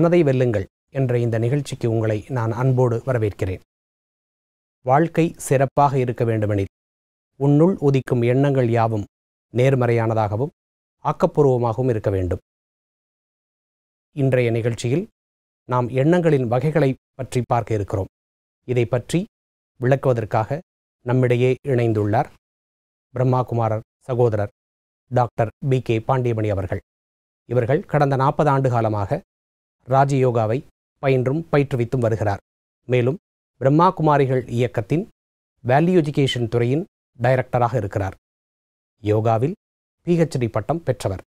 மனதை வெல்லுங்கள் என்ற இந்த நிகழ்ச்சிக்கு உங்களை நான் அன்போடு வரவேற்கிறேன் வாழ்க்கை சிறப்பாக இருக்க வேண்டுமெனில் உன்னுள் உதிக்கும் எண்ணங்கள் யாவும் நேர்மறையானதாகவும் ஆக்கப்பூர்வமாகவும் இருக்க வேண்டும் இன்றைய நிகழ்ச்சியில் நாம் எண்ணங்களின் வகைகளை பற்றி பார்க்க இருக்கிறோம் இதை பற்றி விளக்குவதற்காக நம்மிடையே இணைந்துள்ளார் பிரம்மாகுமாரர் சகோதரர் டாக்டர் பி கே பாண்டியமணி அவர்கள் இவர்கள் கடந்த நாற்பது ஆண்டு காலமாக ராஜயோகாவை பயின்றும் பயிற்றுவித்தும் வருகிறார் மேலும் பிரம்மா குமாரிகள் இயக்கத்தின் வேல்யூ எஜுகேஷன் துறையின் டைரக்டராக இருக்கிறார் யோகாவில் பிஹெச்டி பட்டம் பெற்றவர்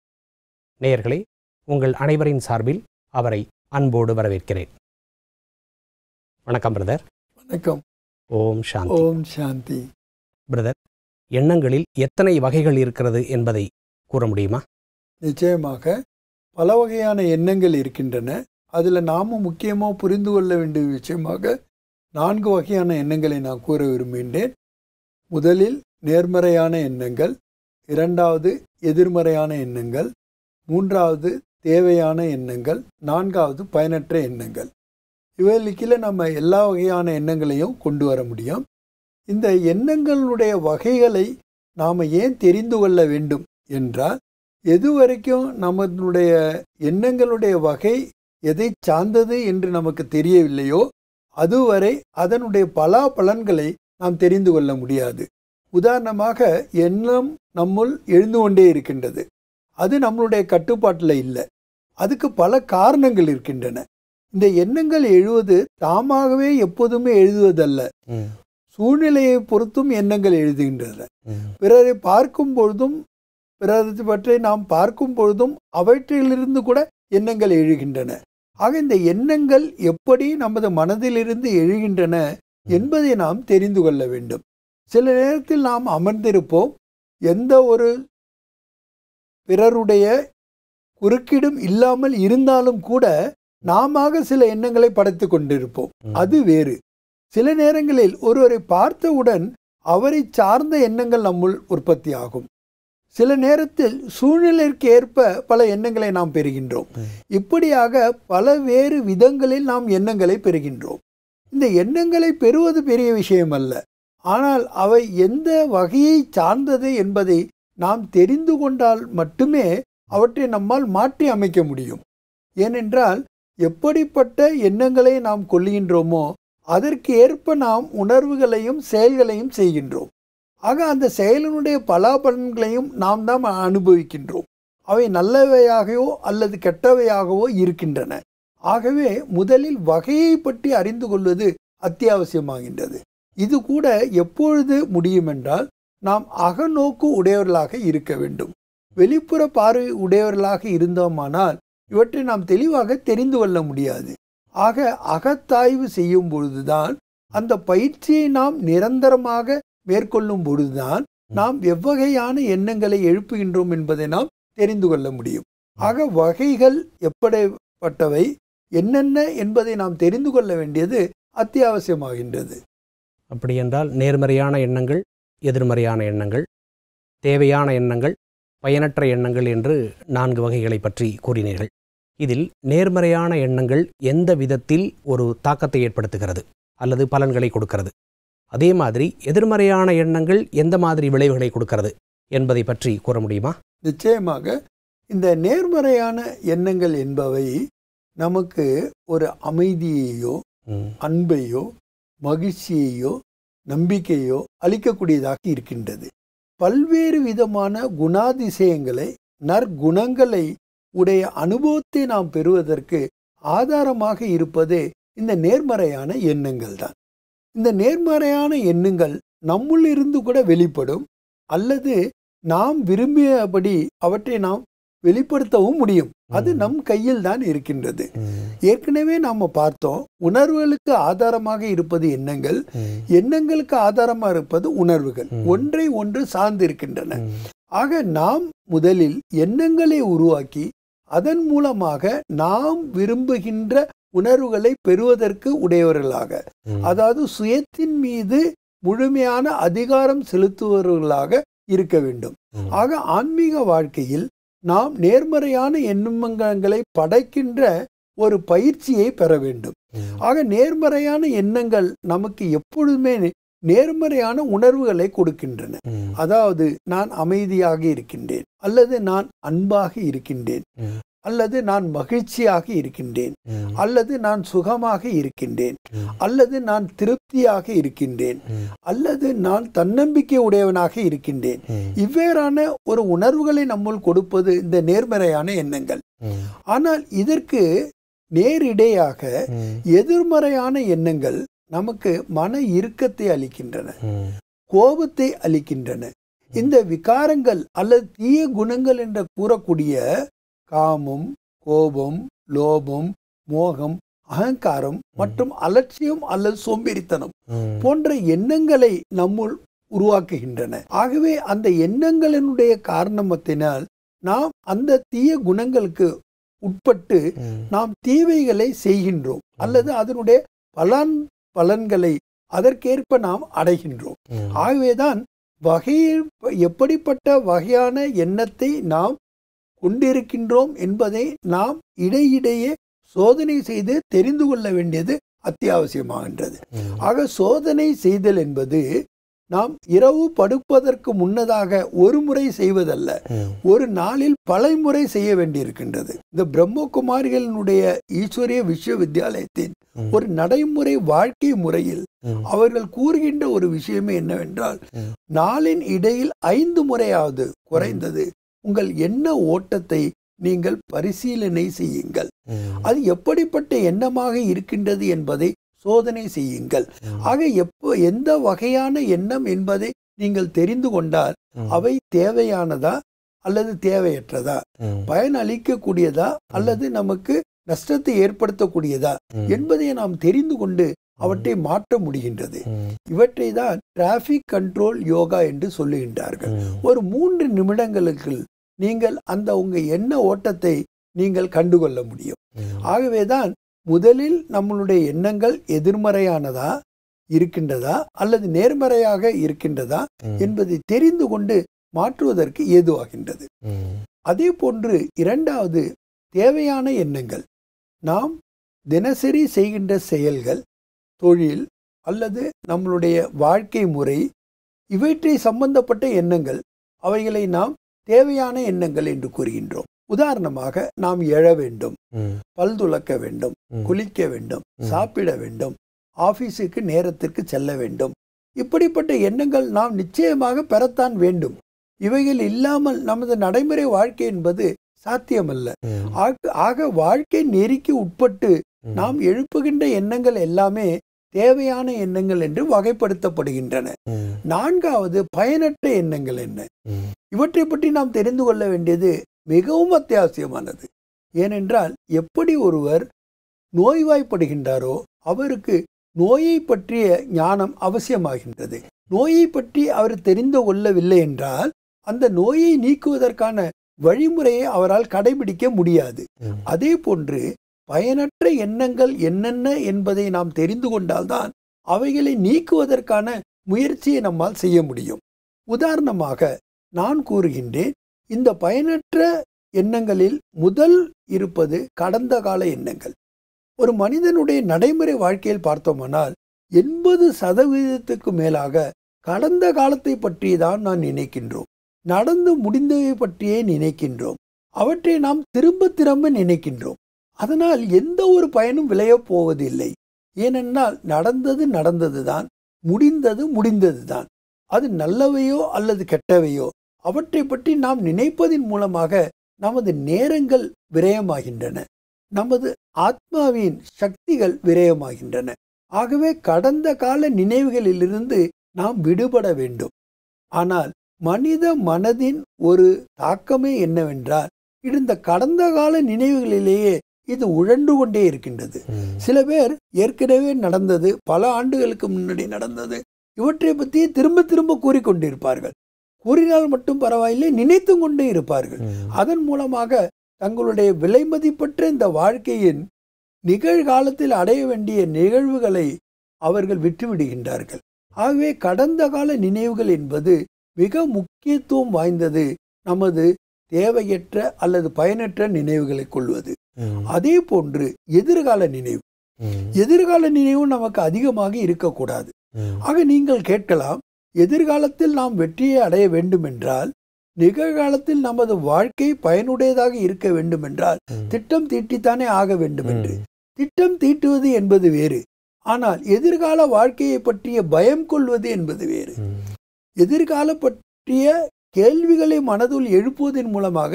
நேயர்களே உங்கள் அனைவரின் சார்பில் அவரை அன்போடு வரவேற்கிறேன் வணக்கம் பிரதர் வணக்கம் ஓம் சாந்தி ஓம் சாந்தி பிரதர் எண்ணங்களில் எத்தனை வகைகள் இருக்கிறது என்பதை கூற முடியுமா நிச்சயமாக பல வகையான எண்ணங்கள் இருக்கின்றன அதில் நாம் முக்கியமாக புரிந்து கொள்ள வேண்டிய விஷயமாக நான்கு வகையான எண்ணங்களை நான் கூற விரும்புகின்றேன் முதலில் நேர்மறையான எண்ணங்கள் இரண்டாவது எதிர்மறையான எண்ணங்கள் மூன்றாவது தேவையான எண்ணங்கள் நான்காவது பயனற்ற எண்ணங்கள் இவர்களுக்கில் நம்ம எல்லா வகையான எண்ணங்களையும் கொண்டு வர முடியும் இந்த எண்ணங்களுடைய வகைகளை நாம் ஏன் தெரிந்து கொள்ள வேண்டும் என்றால் எது வரைக்கும் நம்மளுடைய எண்ணங்களுடைய வகை எதை சார்ந்தது என்று நமக்கு தெரியவில்லையோ அதுவரை அதனுடைய பலா பலன்களை நாம் தெரிந்து கொள்ள முடியாது உதாரணமாக எண்ணம் நம்முள் எழுந்து கொண்டே இருக்கின்றது அது நம்மளுடைய கட்டுப்பாட்டில் இல்லை அதுக்கு பல காரணங்கள் இருக்கின்றன இந்த எண்ணங்கள் எழுவது தாமாகவே எப்போதுமே எழுதுவதல்ல சூழ்நிலையை பொறுத்தும் எண்ணங்கள் எழுதுகின்றன பிறரை பார்க்கும் பொழுதும் பிறவற்றை நாம் பார்க்கும் பொழுதும் அவற்றிலிருந்து கூட எண்ணங்கள் எழுகின்றன ஆக இந்த எண்ணங்கள் எப்படி நமது மனதிலிருந்து எழுகின்றன என்பதை நாம் தெரிந்து கொள்ள வேண்டும் சில நேரத்தில் நாம் அமர்ந்திருப்போம் எந்த ஒரு பிறருடைய குறுக்கிடும் இல்லாமல் இருந்தாலும் கூட நாம சில எண்ணங்களை படைத்து கொண்டிருப்போம் அது வேறு சில நேரங்களில் ஒருவரை பார்த்தவுடன் அவரை சார்ந்த எண்ணங்கள் நம்முள் உற்பத்தி ஆகும் சில நேரத்தில் சூழ்நிலைக்கு ஏற்ப பல எண்ணங்களை நாம் பெறுகின்றோம் இப்படியாக பல வேறு விதங்களில் நாம் எண்ணங்களை பெறுகின்றோம் இந்த எண்ணங்களை பெறுவது பெரிய விஷயம் அல்ல ஆனால் அவை எந்த வகையை சார்ந்தது என்பதை நாம் தெரிந்து கொண்டால் மட்டுமே அவற்றை நம்மால் மாற்றி அமைக்க முடியும் ஏனென்றால் எப்படிப்பட்ட எண்ணங்களை நாம் கொள்ளுகின்றோமோ அதற்கு ஏற்ப நாம் உணர்வுகளையும் செயல்களையும் செய்கின்றோம் ஆக அந்த செயலினுடைய பலாபலன்களையும் நாம் தான் அனுபவிக்கின்றோம் அவை நல்லவையாகவோ அல்லது கெட்டவையாகவோ இருக்கின்றன ஆகவே முதலில் வகையை பற்றி அறிந்து கொள்வது அத்தியாவசியமாகின்றது இது கூட எப்பொழுது முடியுமென்றால் நாம் அகநோக்கு உடையவர்களாக இருக்க வேண்டும் வெளிப்புற பார்வை உடையவர்களாக இருந்தோமானால் இவற்றை நாம் தெளிவாக தெரிந்து கொள்ள முடியாது ஆக அகத்தாய்வு செய்யும் பொழுதுதான் அந்த பயிற்சியை நாம் நிரந்தரமாக மேற்கொள்ளும் பொழுதுதான் நாம் எவ்வகையான எண்ணங்களை எழுப்புகின்றோம் என்பதை நாம் தெரிந்து கொள்ள முடியும் ஆக வகைகள் எப்படிப்பட்டவை என்னென்ன என்பதை நாம் தெரிந்து கொள்ள வேண்டியது அத்தியாவசியமாகின்றது அப்படி என்றால் நேர்மறையான எண்ணங்கள் எதிர்மறையான எண்ணங்கள் தேவையான எண்ணங்கள் பயனற்ற எண்ணங்கள் என்று நான்கு வகைகளை பற்றி கூறினீர்கள் இதில் நேர்மறையான எண்ணங்கள் எந்த விதத்தில் ஒரு தாக்கத்தை ஏற்படுத்துகிறது அல்லது பலன்களை கொடுக்கிறது அதே மாதிரி எதிர்மறையான எண்ணங்கள் எந்த மாதிரி விளைவுகளை கொடுக்கிறது என்பதை பற்றி கூற முடியுமா நிச்சயமாக இந்த நேர்மறையான எண்ணங்கள் என்பவை நமக்கு ஒரு அமைதியையோ அன்பையோ மகிழ்ச்சியையோ நம்பிக்கையோ அளிக்கக்கூடியதாக இருக்கின்றது பல்வேறு விதமான குணாதிசயங்களை நற்குணங்களை உடைய அனுபவத்தை நாம் பெறுவதற்கு ஆதாரமாக இருப்பது இந்த நேர்மறையான எண்ணங்கள் தான் இந்த நேர்மறையான எண்ணங்கள் நம்முள்ளிருந்து கூட வெளிப்படும் அல்லது நாம் விரும்பியபடி அவற்றை நாம் வெளிப்படுத்தவும் முடியும் அது நம் கையில் தான் இருக்கின்றது ஏற்கனவே நாம் பார்த்தோம் உணர்வுகளுக்கு ஆதாரமாக இருப்பது எண்ணங்கள் எண்ணங்களுக்கு ஆதாரமாக இருப்பது உணர்வுகள் ஒன்றை ஒன்று சார்ந்து இருக்கின்றன ஆக நாம் முதலில் எண்ணங்களை உருவாக்கி அதன் மூலமாக நாம் விரும்புகின்ற உணர்வுகளை பெறுவதற்கு உடையவர்களாக அதாவது சுயத்தின் மீது முழுமையான அதிகாரம் செலுத்துபவர்களாக இருக்க வேண்டும் ஆக ஆன்மீக வாழ்க்கையில் நாம் நேர்மறையான எண்ணங்களை படைக்கின்ற ஒரு பயிற்சியை பெற வேண்டும் ஆக நேர்மறையான எண்ணங்கள் நமக்கு எப்பொழுதுமே நேர்மறையான உணர்வுகளை கொடுக்கின்றன அதாவது நான் அமைதியாக இருக்கின்றேன் அல்லது நான் அன்பாக இருக்கின்றேன் அல்லது நான் மகிழ்ச்சியாக இருக்கின்றேன் அல்லது நான் சுகமாக இருக்கின்றேன் அல்லது நான் திருப்தியாக இருக்கின்றேன் அல்லது நான் தன்னம்பிக்கை உடையவனாக இருக்கின்றேன் இவ்வேறான ஒரு உணர்வுகளை நம்முள் கொடுப்பது இந்த நேர்மறையான எண்ணங்கள் ஆனால் இதற்கு நேரிடையாக எதிர்மறையான எண்ணங்கள் நமக்கு மன இறுக்கத்தை அளிக்கின்றன கோபத்தை அளிக்கின்றன இந்த விகாரங்கள் அல்லது தீய குணங்கள் என்று கூறக்கூடிய காமம் கோபம் லோபம் மோகம் அகங்காரம் மற்றும் அலட்சியம் அல்லது சோம்பேறித்தனம் போன்ற எண்ணங்களை நம்முள் உருவாக்குகின்றன ஆகவே அந்த எண்ணங்களினுடைய காரணமத்தினால் நாம் அந்த தீய குணங்களுக்கு உட்பட்டு நாம் தீவைகளை செய்கின்றோம் அல்லது அதனுடைய பலன் பலன்களை அதற்கேற்ப நாம் அடைகின்றோம் ஆகவேதான் வகை எப்படிப்பட்ட வகையான எண்ணத்தை நாம் கொண்டிருக்கின்றோம் என்பதை நாம் இடையிடையே சோதனை செய்து தெரிந்து கொள்ள வேண்டியது அத்தியாவசியமாகின்றது ஆக சோதனை செய்தல் என்பது நாம் இரவு படுப்பதற்கு முன்னதாக ஒரு முறை செய்வதல்ல ஒரு நாளில் பல முறை செய்ய வேண்டியிருக்கின்றது இந்த பிரம்மகுமாரிகளினுடைய ஈஸ்வரிய விஸ்வவித்யாலயத்தின் ஒரு நடைமுறை வாழ்க்கை முறையில் அவர்கள் கூறுகின்ற ஒரு விஷயமே என்னவென்றால் நாளின் இடையில் ஐந்து முறையாவது குறைந்தது உங்கள் எண்ண ஓட்டத்தை நீங்கள் பரிசீலனை செய்யுங்கள் அது எப்படிப்பட்ட எண்ணமாக இருக்கின்றது என்பதை சோதனை செய்யுங்கள் ஆக எப்போ எந்த வகையான எண்ணம் என்பதை நீங்கள் தெரிந்து கொண்டால் அவை தேவையானதா அல்லது தேவையற்றதா பயன் அளிக்கக்கூடியதா அல்லது நமக்கு நஷ்டத்தை ஏற்படுத்தக்கூடியதா என்பதை நாம் தெரிந்து கொண்டு அவற்றை மாற்ற முடிகின்றது இவற்றை தான் டிராபிக் கண்ட்ரோல் யோகா என்று சொல்லுகின்றார்கள் ஒரு மூன்று நிமிடங்களுக்கு நீங்கள் அந்த உங்கள் எண்ண ஓட்டத்தை நீங்கள் கண்டுகொள்ள முடியும் ஆகவே தான் முதலில் நம்மளுடைய எண்ணங்கள் எதிர்மறையானதா இருக்கின்றதா அல்லது நேர்மறையாக இருக்கின்றதா என்பதை தெரிந்து கொண்டு மாற்றுவதற்கு ஏதுவாகின்றது அதே போன்று இரண்டாவது தேவையான எண்ணங்கள் நாம் தினசரி செய்கின்ற செயல்கள் தொழில் அல்லது நம்மளுடைய வாழ்க்கை முறை இவற்றை சம்பந்தப்பட்ட எண்ணங்கள் அவைகளை நாம் தேவையான எண்ணங்கள் என்று கூறுகின்றோம் உதாரணமாக நாம் எழ வேண்டும் பல் துளக்க வேண்டும் குளிக்க வேண்டும் சாப்பிட வேண்டும் ஆபீஸுக்கு நேரத்திற்கு செல்ல வேண்டும் இப்படிப்பட்ட எண்ணங்கள் நாம் நிச்சயமாக பெறத்தான் வேண்டும் இவைகள் இல்லாமல் நமது நடைமுறை வாழ்க்கை என்பது சாத்தியமல்ல ஆக வாழ்க்கை நெறிக்கு உட்பட்டு நாம் எழுப்புகின்ற எண்ணங்கள் எல்லாமே தேவையான எண்ணங்கள் என்று வகைப்படுத்தப்படுகின்றன நான்காவது பயனற்ற எண்ணங்கள் என்ன இவற்றை பற்றி நாம் தெரிந்து கொள்ள வேண்டியது மிகவும் அத்தியாவசியமானது ஏனென்றால் எப்படி ஒருவர் நோய்வாய்ப்படுகின்றாரோ அவருக்கு நோயை பற்றிய ஞானம் அவசியமாகின்றது நோயை பற்றி அவர் தெரிந்து கொள்ளவில்லை என்றால் அந்த நோயை நீக்குவதற்கான வழிமுறையை அவரால் கடைபிடிக்க முடியாது அதே போன்று பயனற்ற எண்ணங்கள் என்னென்ன என்பதை நாம் தெரிந்து கொண்டால்தான் அவைகளை நீக்குவதற்கான முயற்சியை நம்மால் செய்ய முடியும் உதாரணமாக நான் கூறுகின்றேன் இந்த பயனற்ற எண்ணங்களில் முதல் இருப்பது கடந்த கால எண்ணங்கள் ஒரு மனிதனுடைய நடைமுறை வாழ்க்கையில் பார்த்தோமானால் எண்பது சதவீதத்துக்கு மேலாக கடந்த காலத்தை பற்றி தான் நாம் நினைக்கின்றோம் நடந்து முடிந்தவை பற்றியே நினைக்கின்றோம் அவற்றை நாம் திரும்ப திரும்ப நினைக்கின்றோம் அதனால் எந்த ஒரு பயனும் விளையப் போவதில்லை ஏனென்றால் நடந்தது நடந்தது தான் முடிந்தது முடிந்தது தான் அது நல்லவையோ அல்லது கெட்டவையோ அவற்றை பற்றி நாம் நினைப்பதின் மூலமாக நமது நேரங்கள் விரயமாகின்றன நமது ஆத்மாவின் சக்திகள் விரயமாகின்றன ஆகவே கடந்த கால நினைவுகளிலிருந்து நாம் விடுபட வேண்டும் ஆனால் மனித மனதின் ஒரு தாக்கமே என்னவென்றால் இந்த கடந்த கால நினைவுகளிலேயே இது உழண்டு கொண்டே இருக்கின்றது சில பேர் ஏற்கனவே நடந்தது பல ஆண்டுகளுக்கு முன்னாடி நடந்தது இவற்றை பற்றி திரும்ப திரும்ப கூறிக்கொண்டிருப்பார்கள் கூறினால் மட்டும் பரவாயில்லை நினைத்து கொண்டே இருப்பார்கள் அதன் மூலமாக தங்களுடைய விலை மதிப்பற்ற இந்த வாழ்க்கையின் நிகழ்காலத்தில் அடைய வேண்டிய நிகழ்வுகளை அவர்கள் விட்டுவிடுகின்றார்கள் ஆகவே கடந்த கால நினைவுகள் என்பது மிக முக்கியத்துவம் வாய்ந்தது நமது தேவையற்ற அல்லது பயனற்ற நினைவுகளை கொள்வது அதே போன்று எதிர்கால நினைவு எதிர்கால நினைவு நமக்கு அதிகமாக இருக்கக்கூடாது ஆக நீங்கள் கேட்கலாம் எதிர்காலத்தில் நாம் வெற்றியை அடைய வேண்டும் என்றால் நிகழ்காலத்தில் நமது வாழ்க்கை பயனுடையதாக இருக்க வேண்டும் என்றால் திட்டம் தீட்டித்தானே ஆக வேண்டும் என்று திட்டம் தீட்டுவது என்பது வேறு ஆனால் எதிர்கால வாழ்க்கையை பற்றிய பயம் கொள்வது என்பது வேறு எதிர்கால பற்றிய கேள்விகளை மனதுள் எழுப்புவதன் மூலமாக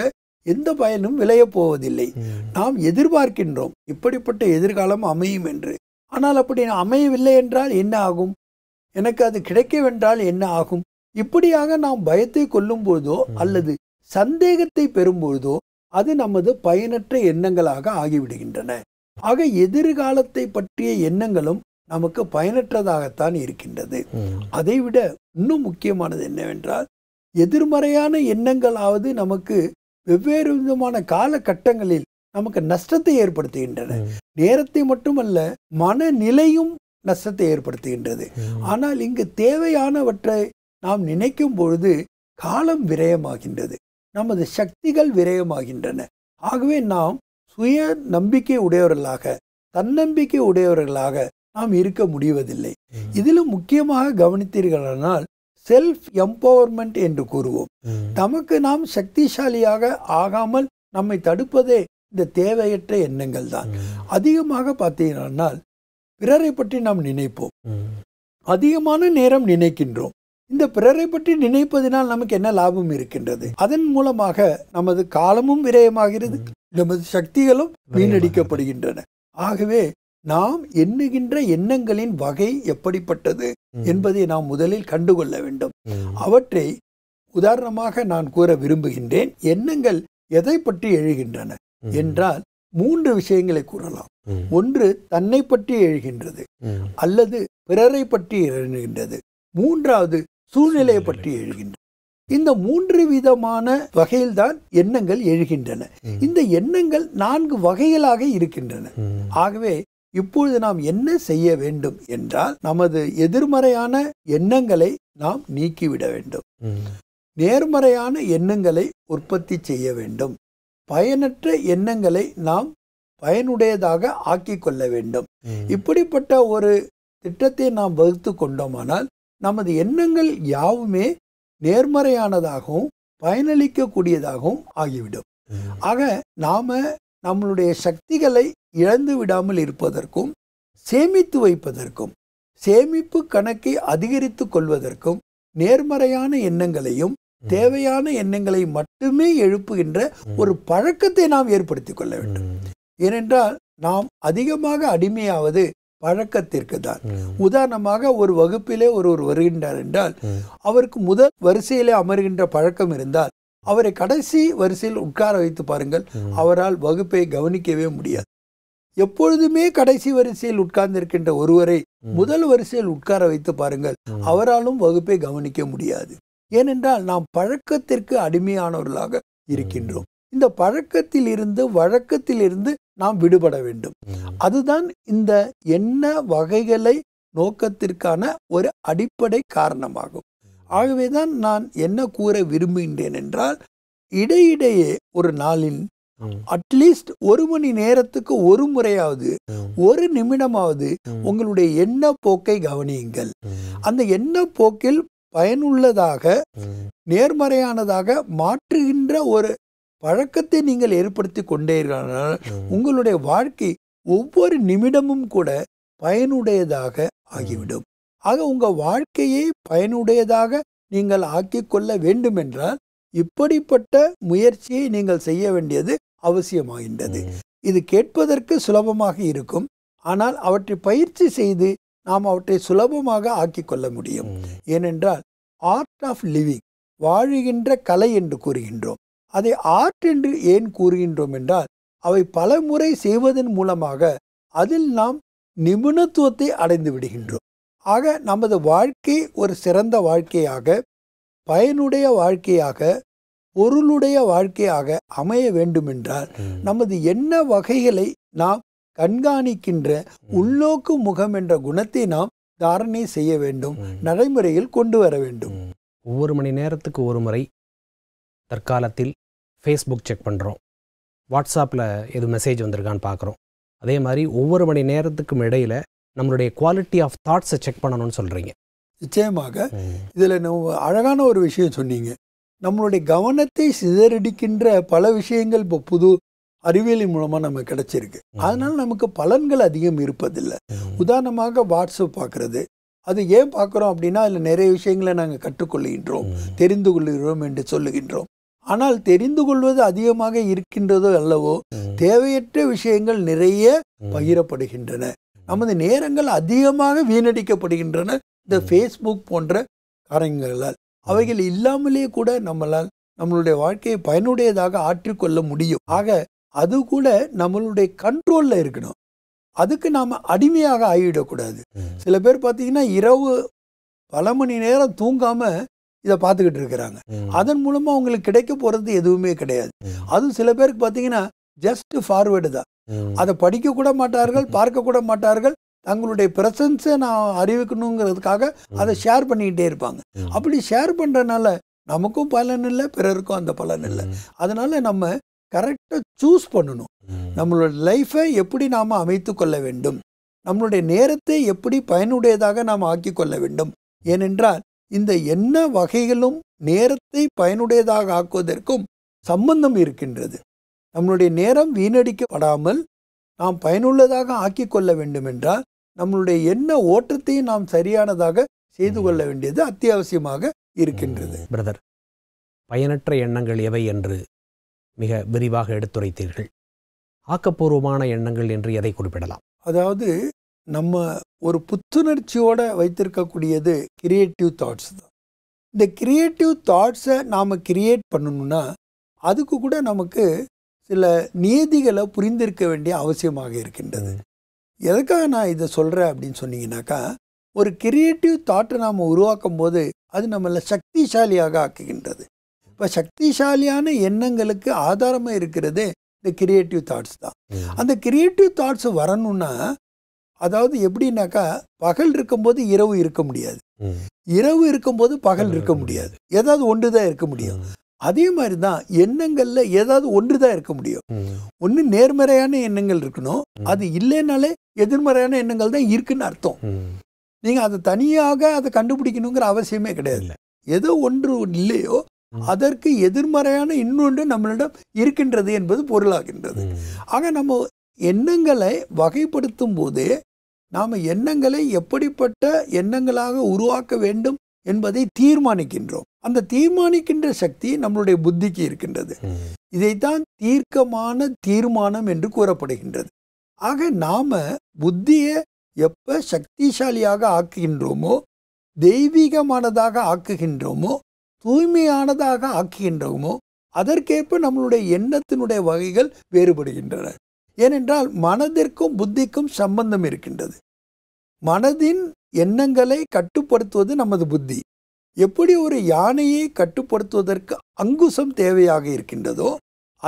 எந்த பயனும் விளையப் போவதில்லை நாம் எதிர்பார்க்கின்றோம் இப்படிப்பட்ட எதிர்காலம் அமையும் என்று ஆனால் அப்படி அமையவில்லை என்றால் என்ன ஆகும் எனக்கு அது கிடைக்கவென்றால் என்ன ஆகும் இப்படியாக நாம் பயத்தை கொள்ளும் போதோ அல்லது சந்தேகத்தை பெறும்பொழுதோ அது நமது பயனற்ற எண்ணங்களாக ஆகிவிடுகின்றன ஆக எதிர்காலத்தை பற்றிய எண்ணங்களும் நமக்கு பயனற்றதாகத்தான் இருக்கின்றது அதைவிட இன்னும் முக்கியமானது என்னவென்றால் எதிர்மறையான எண்ணங்களாவது நமக்கு வெவ்வேறு விதமான காலகட்டங்களில் நமக்கு நஷ்டத்தை ஏற்படுத்துகின்றன நேரத்தை மட்டுமல்ல மனநிலையும் நஷ்டத்தை ஏற்படுத்துகின்றது ஆனால் இங்கு தேவையானவற்றை நாம் நினைக்கும் பொழுது காலம் விரயமாகின்றது நமது சக்திகள் விரயமாகின்றன ஆகவே நாம் சுய நம்பிக்கை உடையவர்களாக தன்னம்பிக்கை உடையவர்களாக நாம் இருக்க முடிவதில்லை இதிலும் முக்கியமாக கவனித்தீர்களானால் செல்ஃப் எம்பவர்மெண்ட் என்று கூறுவோம் தமக்கு நாம் சக்திசாலியாக ஆகாமல் நம்மை தடுப்பதே இந்த தேவையற்ற எண்ணங்கள் தான் அதிகமாக பார்த்தீங்கன்னா பிறரை பற்றி நாம் நினைப்போம் அதிகமான நேரம் நினைக்கின்றோம் இந்த பிறரை பற்றி நினைப்பதினால் நமக்கு என்ன லாபம் இருக்கின்றது அதன் மூலமாக நமது காலமும் விரயமாகிறது நமது சக்திகளும் வீணடிக்கப்படுகின்றன ஆகவே நாம் எண்ணுகின்ற எண்ணங்களின் வகை எப்படிப்பட்டது என்பதை நாம் முதலில் கண்டுகொள்ள வேண்டும் அவற்றை உதாரணமாக நான் கூற விரும்புகின்றேன் எண்ணங்கள் எதை பற்றி எழுகின்றன என்றால் மூன்று விஷயங்களை கூறலாம் ஒன்று தன்னை பற்றி எழுகின்றது அல்லது பிறரை பற்றி எழுகின்றது மூன்றாவது சூழ்நிலையை பற்றி எழுகின்றது இந்த மூன்று விதமான வகையில்தான் எண்ணங்கள் எழுகின்றன இந்த எண்ணங்கள் நான்கு வகைகளாக இருக்கின்றன ஆகவே இப்பொழுது நாம் என்ன செய்ய வேண்டும் என்றால் நமது எதிர்மறையான எண்ணங்களை நாம் நீக்கிவிட வேண்டும் நேர்மறையான எண்ணங்களை உற்பத்தி செய்ய வேண்டும் பயனற்ற எண்ணங்களை நாம் பயனுடையதாக ஆக்கி கொள்ள வேண்டும் இப்படிப்பட்ட ஒரு திட்டத்தை நாம் வகுத்து கொண்டோமானால் நமது எண்ணங்கள் யாவுமே நேர்மறையானதாகவும் பயனளிக்கக்கூடியதாகவும் ஆகிவிடும் ஆக நாம நம்மளுடைய சக்திகளை இழந்து விடாமல் இருப்பதற்கும் சேமித்து வைப்பதற்கும் சேமிப்பு கணக்கை அதிகரித்து கொள்வதற்கும் நேர்மறையான எண்ணங்களையும் தேவையான எண்ணங்களை மட்டுமே எழுப்புகின்ற ஒரு பழக்கத்தை நாம் ஏற்படுத்தி கொள்ள வேண்டும் ஏனென்றால் நாம் அதிகமாக அடிமையாவது பழக்கத்திற்கு தான் உதாரணமாக ஒரு வகுப்பிலே ஒருவர் வருகின்றார் என்றால் அவருக்கு முதல் வரிசையிலே அமர்கின்ற பழக்கம் இருந்தால் அவரை கடைசி வரிசையில் உட்கார வைத்து பாருங்கள் அவரால் வகுப்பை கவனிக்கவே முடியாது எப்பொழுதுமே கடைசி வரிசையில் உட்கார்ந்திருக்கின்ற ஒருவரை முதல் வரிசையில் உட்கார வைத்து பாருங்கள் அவராலும் வகுப்பை கவனிக்க முடியாது ஏனென்றால் நாம் பழக்கத்திற்கு அடிமையானவர்களாக இருக்கின்றோம் இந்த பழக்கத்தில் இருந்து வழக்கத்தில் இருந்து நாம் விடுபட வேண்டும் அதுதான் இந்த என்ன வகைகளை நோக்கத்திற்கான ஒரு அடிப்படை காரணமாகும் ஆகவேதான் நான் என்ன கூற விரும்புகின்றேன் என்றால் இடையிடையே ஒரு நாளின் அட்லீஸ்ட் ஒரு மணி நேரத்துக்கு ஒரு முறையாவது ஒரு நிமிடமாவது உங்களுடைய எண்ண போக்கை கவனியுங்கள் அந்த எண்ண போக்கில் பயனுள்ளதாக நேர்மறையானதாக மாற்றுகின்ற ஒரு பழக்கத்தை நீங்கள் ஏற்படுத்தி கொண்டீர்களானால் உங்களுடைய வாழ்க்கை ஒவ்வொரு நிமிடமும் கூட பயனுடையதாக ஆகிவிடும் ஆக உங்கள் வாழ்க்கையை பயனுடையதாக நீங்கள் ஆக்கிக்கொள்ள வேண்டுமென்றால் இப்படிப்பட்ட முயற்சியை நீங்கள் செய்ய வேண்டியது அவசியமாகின்றது இது கேட்பதற்கு சுலபமாக இருக்கும் ஆனால் அவற்றை பயிற்சி செய்து நாம் அவற்றை சுலபமாக ஆக்கிக்கொள்ள முடியும் ஏனென்றால் ஆர்ட் ஆஃப் லிவிங் வாழுகின்ற கலை என்று கூறுகின்றோம் அதை ஆர்ட் என்று ஏன் கூறுகின்றோம் என்றால் அவை பல முறை செய்வதன் மூலமாக அதில் நாம் நிபுணத்துவத்தை அடைந்து விடுகின்றோம் ஆக நமது வாழ்க்கை ஒரு சிறந்த வாழ்க்கையாக பயனுடைய வாழ்க்கையாக பொருளுடைய வாழ்க்கையாக அமைய வேண்டுமென்றால் நமது என்ன வகைகளை நாம் கண்காணிக்கின்ற உள்நோக்கு முகம் என்ற குணத்தை நாம் தாரணை செய்ய வேண்டும் நடைமுறையில் கொண்டு வர வேண்டும் ஒவ்வொரு மணி நேரத்துக்கு ஒரு முறை தற்காலத்தில் ஃபேஸ்புக் செக் பண்ணுறோம் வாட்ஸ்அப்பில் எதுவும் மெசேஜ் வந்திருக்கான்னு பார்க்குறோம் அதே மாதிரி ஒவ்வொரு மணி நேரத்துக்கும் இடையில் நம்மளுடைய குவாலிட்டி ஆஃப் தாட்ஸை செக் பண்ணணும்னு சொல்கிறீங்க நிச்சயமாக இதில் அழகான ஒரு விஷயம் சொன்னீங்க நம்மளுடைய கவனத்தை சிதறடிக்கின்ற பல விஷயங்கள் இப்போ புது அறிவியலின் மூலமாக நம்ம கிடைச்சிருக்கு அதனால நமக்கு பலன்கள் அதிகம் இருப்பதில்லை உதாரணமாக வாட்ஸ்அப் பார்க்குறது அது ஏன் பார்க்குறோம் அப்படின்னா அதில் நிறைய விஷயங்களை நாங்கள் கற்றுக்கொள்கின்றோம் தெரிந்து கொள்கிறோம் என்று சொல்லுகின்றோம் ஆனால் தெரிந்து கொள்வது அதிகமாக இருக்கின்றதோ அல்லவோ தேவையற்ற விஷயங்கள் நிறைய பகிரப்படுகின்றன நமது நேரங்கள் அதிகமாக வீணடிக்கப்படுகின்றன இந்த ஃபேஸ்புக் போன்ற காரியங்களால் அவைகள் இல்லாமலே கூட நம்மளால் நம்மளுடைய வாழ்க்கையை பயனுடையதாக ஆற்றிக்கொள்ள முடியும் ஆக அது கூட நம்மளுடைய கண்ட்ரோலில் இருக்கணும் அதுக்கு நாம் அடிமையாக ஆகிடக்கூடாது சில பேர் பார்த்தீங்கன்னா இரவு பல மணி நேரம் தூங்காமல் இதை பார்த்துக்கிட்டு இருக்கிறாங்க அதன் மூலமாக அவங்களுக்கு கிடைக்க போகிறது எதுவுமே கிடையாது அதுவும் சில பேருக்கு பார்த்தீங்கன்னா ஜஸ்ட் ஃபார்வேர்டு தான் அதை படிக்க கூட மாட்டார்கள் பார்க்க கூட மாட்டார்கள் தங்களுடைய பிரசன்ஸை நான் அறிவிக்கணுங்கிறதுக்காக அதை ஷேர் பண்ணிக்கிட்டே இருப்பாங்க அப்படி ஷேர் பண்ணுறனால நமக்கும் பலன் இல்லை பிறருக்கும் அந்த பலன் இல்லை அதனால் நம்ம கரெக்டாக சூஸ் பண்ணணும் நம்மளோட லைஃப்பை எப்படி நாம் அமைத்து கொள்ள வேண்டும் நம்மளுடைய நேரத்தை எப்படி பயனுடையதாக நாம் ஆக்கி கொள்ள வேண்டும் ஏனென்றால் இந்த என்ன வகைகளும் நேரத்தை பயனுடையதாக ஆக்குவதற்கும் சம்பந்தம் இருக்கின்றது நம்மளுடைய நேரம் வீணடிக்கப்படாமல் நாம் பயனுள்ளதாக ஆக்கி கொள்ள வேண்டுமென்றால் நம்மளுடைய எண்ண ஓட்டத்தையும் நாம் சரியானதாக செய்து கொள்ள வேண்டியது அத்தியாவசியமாக இருக்கின்றது பிரதர் பயனற்ற எண்ணங்கள் எவை என்று மிக விரிவாக எடுத்துரைத்தீர்கள் ஆக்கப்பூர்வமான எண்ணங்கள் என்று எதை குறிப்பிடலாம் அதாவது நம்ம ஒரு புத்துணர்ச்சியோடு வைத்திருக்கக்கூடியது கிரியேட்டிவ் தாட்ஸ் தான் இந்த கிரியேட்டிவ் தாட்ஸை நாம் கிரியேட் பண்ணணும்னா அதுக்கு கூட நமக்கு சில நியதிகளை புரிந்திருக்க வேண்டிய அவசியமாக இருக்கின்றது எதுக்காக நான் இதை சொல்கிறேன் அப்படின்னு சொன்னீங்கன்னாக்கா ஒரு கிரியேட்டிவ் தாட்டை நாம் உருவாக்கும் போது அது நம்மளை சக்திசாலியாக ஆக்குகின்றது இப்போ சக்திசாலியான எண்ணங்களுக்கு ஆதாரமாக இருக்கிறது இந்த கிரியேட்டிவ் தாட்ஸ் தான் அந்த கிரியேட்டிவ் தாட்ஸ் வரணும்னா அதாவது எப்படின்னாக்கா பகல் இருக்கும்போது இரவு இருக்க முடியாது இரவு இருக்கும்போது பகல் இருக்க முடியாது ஏதாவது ஒன்று தான் இருக்க முடியும் அதே மாதிரி தான் எண்ணங்களில் ஏதாவது ஒன்று தான் இருக்க முடியும் ஒன்று நேர்மறையான எண்ணங்கள் இருக்கணும் அது இல்லைனாலே எதிர்மறையான எண்ணங்கள் தான் இருக்குன்னு அர்த்தம் நீங்கள் அதை தனியாக அதை கண்டுபிடிக்கணுங்கிற அவசியமே கிடையாது ஏதோ ஒன்று இல்லையோ அதற்கு எதிர்மறையான இன்னொன்று நம்மளிடம் இருக்கின்றது என்பது பொருளாகின்றது ஆக நம்ம எண்ணங்களை வகைப்படுத்தும் போது நாம் எண்ணங்களை எப்படிப்பட்ட எண்ணங்களாக உருவாக்க வேண்டும் என்பதை தீர்மானிக்கின்றோம் அந்த தீர்மானிக்கின்ற சக்தி நம்மளுடைய புத்திக்கு இருக்கின்றது இதைத்தான் தீர்க்கமான தீர்மானம் என்று கூறப்படுகின்றது ஆக நாம புத்தியை எப்ப சக்திசாலியாக ஆக்குகின்றோமோ தெய்வீகமானதாக ஆக்குகின்றோமோ தூய்மையானதாக ஆக்குகின்றோமோ அதற்கேற்ப நம்மளுடைய எண்ணத்தினுடைய வகைகள் வேறுபடுகின்றன ஏனென்றால் மனதிற்கும் புத்திக்கும் சம்பந்தம் இருக்கின்றது மனதின் எண்ணங்களை கட்டுப்படுத்துவது நமது புத்தி எப்படி ஒரு யானையை கட்டுப்படுத்துவதற்கு அங்குசம் தேவையாக இருக்கின்றதோ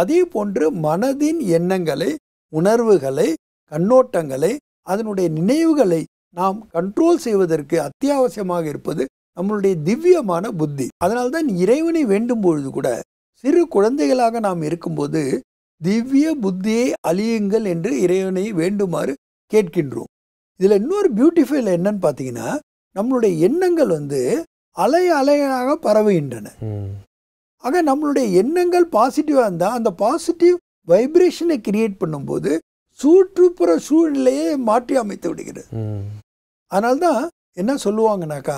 அதே போன்று மனதின் எண்ணங்களை உணர்வுகளை கண்ணோட்டங்களை அதனுடைய நினைவுகளை நாம் கண்ட்ரோல் செய்வதற்கு அத்தியாவசியமாக இருப்பது நம்மளுடைய திவ்யமான புத்தி அதனால்தான் இறைவனை வேண்டும் பொழுது கூட சிறு குழந்தைகளாக நாம் இருக்கும்போது திவ்ய புத்தியை அழியுங்கள் என்று இறைவனை வேண்டுமாறு கேட்கின்றோம் இதில் இன்னொரு பியூட்டிஃபைல் என்னன்னு பார்த்தீங்கன்னா நம்மளுடைய எண்ணங்கள் வந்து அலை அலையாக பரவுகின்றன ஆக நம்மளுடைய எண்ணங்கள் பாசிட்டிவாக இருந்தால் அந்த பாசிட்டிவ் வைப்ரேஷனை கிரியேட் பண்ணும்போது சுற்றுப்புற சூழ்நிலையே மாற்றி அமைத்து விடுகிறது அதனால்தான் என்ன சொல்லுவாங்கனாக்கா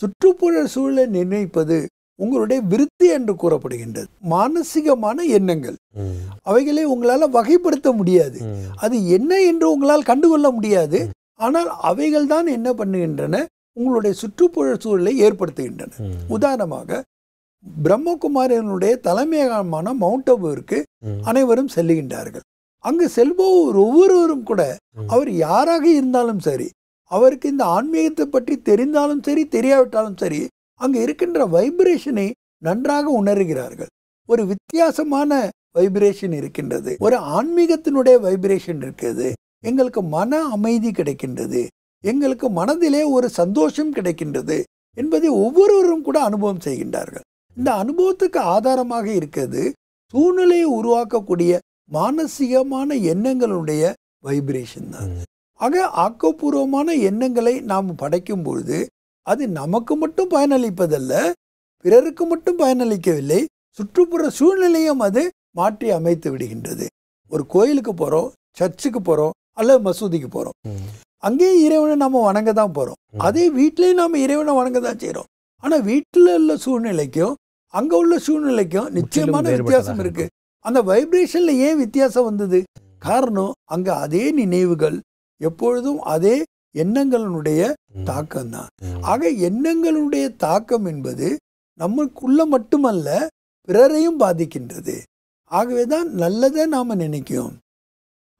சுற்றுப்புற சூழலை நிர்ணயிப்பது உங்களுடைய விருத்தி என்று கூறப்படுகின்றது மானசீகமான எண்ணங்கள் அவைகளை உங்களால் வகைப்படுத்த முடியாது அது என்ன என்று உங்களால் கண்டுகொள்ள முடியாது ஆனால் அவைகள் தான் என்ன பண்ணுகின்றன உங்களுடைய சுற்றுப்புற சூழலை ஏற்படுத்துகின்றன உதாரணமாக பிரம்மகுமாரியனுடைய தலைமையகமான மவுண்ட் அபுவிற்கு அனைவரும் செல்லுகின்றார்கள் அங்கு செல்பவர் ஒவ்வொருவரும் கூட அவர் யாராக இருந்தாலும் சரி அவருக்கு இந்த ஆன்மீகத்தை பற்றி தெரிந்தாலும் சரி தெரியாவிட்டாலும் சரி அங்கு இருக்கின்ற வைப்ரேஷனை நன்றாக உணர்கிறார்கள் ஒரு வித்தியாசமான வைப்ரேஷன் இருக்கின்றது ஒரு ஆன்மீகத்தினுடைய வைப்ரேஷன் இருக்கிறது எங்களுக்கு மன அமைதி கிடைக்கின்றது எங்களுக்கு மனதிலே ஒரு சந்தோஷம் கிடைக்கின்றது என்பதை ஒவ்வொருவரும் கூட அனுபவம் செய்கின்றார்கள் இந்த அனுபவத்துக்கு ஆதாரமாக இருக்கிறது சூழ்நிலையை உருவாக்கக்கூடிய மானசீகமான எண்ணங்களுடைய வைப்ரேஷன் தான் ஆக ஆக்கப்பூர்வமான எண்ணங்களை நாம் படைக்கும் பொழுது அது நமக்கு மட்டும் பயனளிப்பதல்ல பிறருக்கு மட்டும் பயனளிக்கவில்லை சுற்றுப்புற சூழ்நிலையும் அது மாற்றி அமைத்து விடுகின்றது ஒரு கோயிலுக்கு போகிறோம் சர்ச்சுக்கு போகிறோம் அல்ல மசூதிக்கு போகிறோம் அங்கேயும் இறைவனை நம்ம வணங்க தான் போகிறோம் அதே வீட்லேயும் நம்ம இறைவனை வணங்க தான் செய்கிறோம் ஆனால் வீட்டில் உள்ள சூழ்நிலைக்கும் அங்கே உள்ள சூழ்நிலைக்கும் நிச்சயமான வித்தியாசம் இருக்குது அந்த வைப்ரேஷனில் ஏன் வித்தியாசம் வந்தது காரணம் அங்கே அதே நினைவுகள் எப்பொழுதும் அதே எண்ணங்களினுடைய தாக்கம் தான் ஆக எண்ணங்களுடைய தாக்கம் என்பது நம்மளுக்குள்ள மட்டுமல்ல பிறரையும் பாதிக்கின்றது ஆகவே தான் நல்லதை நாம் நினைக்கும்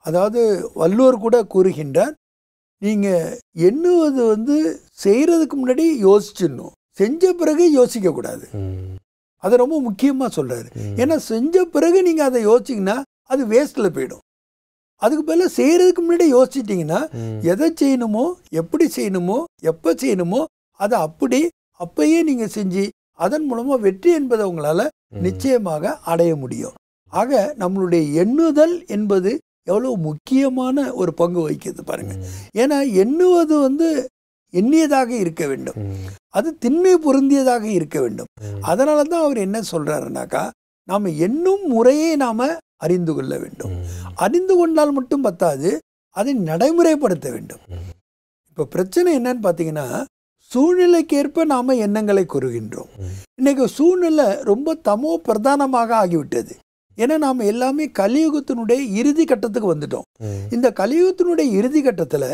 அதாவது வள்ளுவர் கூட கூறுகின்றார் நீங்கள் எண்ணுவது வந்து செய்கிறதுக்கு முன்னாடி யோசிச்சிடணும் செஞ்ச பிறகு யோசிக்கக்கூடாது அதை ரொம்ப முக்கியமாக சொல்கிறாரு ஏன்னா செஞ்ச பிறகு நீங்கள் அதை யோசிச்சிங்கன்னா அது வேஸ்ட்டில் போயிடும் அதுக்கு பதிலாக செய்கிறதுக்கு முன்னாடி யோசிச்சிட்டிங்கன்னா எதை செய்யணுமோ எப்படி செய்யணுமோ எப்போ செய்யணுமோ அதை அப்படி அப்பயே நீங்கள் செஞ்சு அதன் மூலமாக வெற்றி என்பதை உங்களால் நிச்சயமாக அடைய முடியும் ஆக நம்மளுடைய எண்ணுதல் என்பது எவ்வளோ முக்கியமான ஒரு பங்கு வகிக்கிறது பாருங்கள் ஏன்னா எண்ணுவது வந்து எண்ணியதாக இருக்க வேண்டும் அது திண்மை பொருந்தியதாக இருக்க வேண்டும் அதனால தான் அவர் என்ன சொல்கிறாருனாக்கா நாம் எண்ணும் முறையை நாம் அறிந்து கொள்ள வேண்டும் அறிந்து கொண்டால் மட்டும் பத்தாது அதை நடைமுறைப்படுத்த வேண்டும் இப்போ பிரச்சனை என்னன்னு பார்த்தீங்கன்னா சூழ்நிலைக்கேற்ப நாம் எண்ணங்களை கூறுகின்றோம் இன்றைக்கி சூழ்நிலை ரொம்ப தமோ பிரதானமாக ஆகிவிட்டது ஏன்னா நாம் எல்லாமே கலியுகத்தினுடைய இறுதி கட்டத்துக்கு வந்துட்டோம் இந்த கலியுகத்தினுடைய இறுதி கட்டத்தில்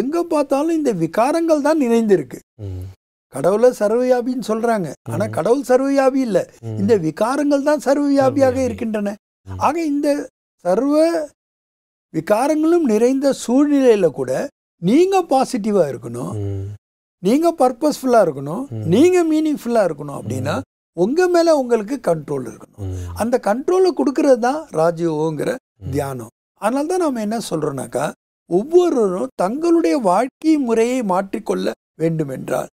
எங்கே பார்த்தாலும் இந்த விகாரங்கள் தான் நினைந்திருக்கு கடவுளை சர்வவியாபின்னு சொல்கிறாங்க ஆனால் கடவுள் சர்வவியாபி இல்லை இந்த விகாரங்கள் தான் சர்வவியாபியாக இருக்கின்றன ஆக இந்த சர்வ விகாரங்களும் நிறைந்த சூழ்நிலையில் கூட நீங்கள் பாசிட்டிவாக இருக்கணும் நீங்கள் பர்பஸ்ஃபுல்லாக இருக்கணும் நீங்கள் மீனிங்ஃபுல்லாக இருக்கணும் அப்படின்னா உங்கள் மேலே உங்களுக்கு கண்ட்ரோல் இருக்கணும் அந்த கண்ட்ரோலை கொடுக்கறது தான் ராஜயோகங்கிற தியானம் அதனால தான் நாம் என்ன சொல்கிறோனாக்கா ஒவ்வொருவரும் தங்களுடைய வாழ்க்கை முறையை மாற்றிக்கொள்ள வேண்டும் என்றால்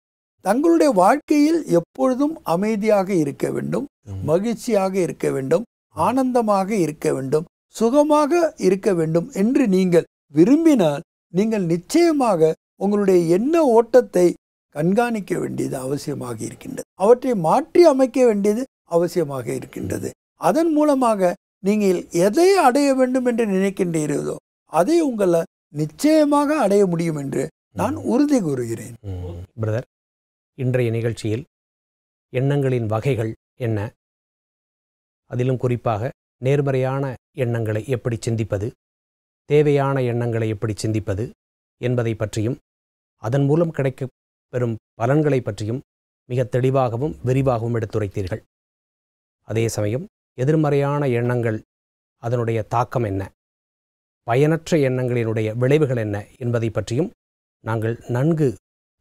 தங்களுடைய வாழ்க்கையில் எப்பொழுதும் அமைதியாக இருக்க வேண்டும் மகிழ்ச்சியாக இருக்க வேண்டும் ஆனந்தமாக இருக்க வேண்டும் சுகமாக இருக்க வேண்டும் என்று நீங்கள் விரும்பினால் நீங்கள் நிச்சயமாக உங்களுடைய எண்ண ஓட்டத்தை கண்காணிக்க வேண்டியது அவசியமாக இருக்கின்றது அவற்றை மாற்றி அமைக்க வேண்டியது அவசியமாக இருக்கின்றது அதன் மூலமாக நீங்கள் எதை அடைய வேண்டும் என்று நினைக்கின்றீர்களோ அதை உங்களை நிச்சயமாக அடைய முடியும் என்று நான் உறுதி கூறுகிறேன் பிரதர் இன்றைய நிகழ்ச்சியில் எண்ணங்களின் வகைகள் என்ன அதிலும் குறிப்பாக நேர்மறையான எண்ணங்களை எப்படி சிந்திப்பது தேவையான எண்ணங்களை எப்படி சிந்திப்பது என்பதை பற்றியும் அதன் மூலம் கிடைக்க பெறும் பலன்களை பற்றியும் மிக தெளிவாகவும் விரிவாகவும் எடுத்துரைத்தீர்கள் அதே சமயம் எதிர்மறையான எண்ணங்கள் அதனுடைய தாக்கம் என்ன பயனற்ற எண்ணங்களினுடைய விளைவுகள் என்ன என்பதை பற்றியும் நாங்கள் நன்கு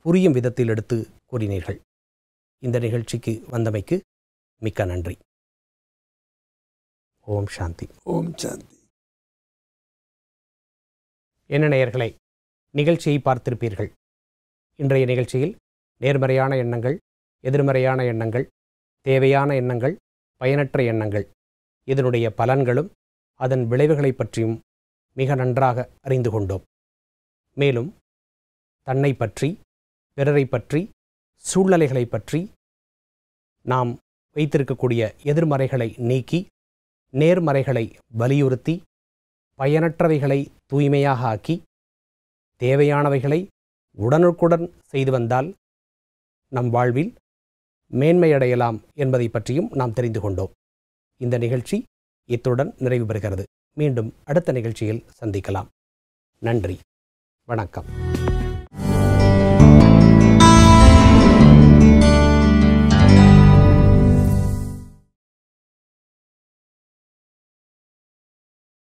புரியும் விதத்தில் எடுத்து கூறினீர்கள் இந்த நிகழ்ச்சிக்கு வந்தமைக்கு மிக்க நன்றி ஓம் சாந்தி ஓம் சாந்தி என்ன நேயர்களை நிகழ்ச்சியை பார்த்திருப்பீர்கள் இன்றைய நிகழ்ச்சியில் நேர்மறையான எண்ணங்கள் எதிர்மறையான எண்ணங்கள் தேவையான எண்ணங்கள் பயனற்ற எண்ணங்கள் இதனுடைய பலன்களும் அதன் விளைவுகளை பற்றியும் மிக நன்றாக அறிந்து கொண்டோம் மேலும் தன்னை பற்றி பிறரை பற்றி சூழ்நிலைகளை பற்றி நாம் வைத்திருக்கக்கூடிய எதிர்மறைகளை நீக்கி நேர்மறைகளை வலியுறுத்தி பயனற்றவைகளை தூய்மையாக ஆக்கி தேவையானவைகளை உடனுக்குடன் செய்து வந்தால் நம் வாழ்வில் மேன்மையடையலாம் என்பதை பற்றியும் நாம் தெரிந்து கொண்டோம் இந்த நிகழ்ச்சி இத்துடன் நிறைவு பெறுகிறது மீண்டும் அடுத்த நிகழ்ச்சியில் சந்திக்கலாம் நன்றி வணக்கம்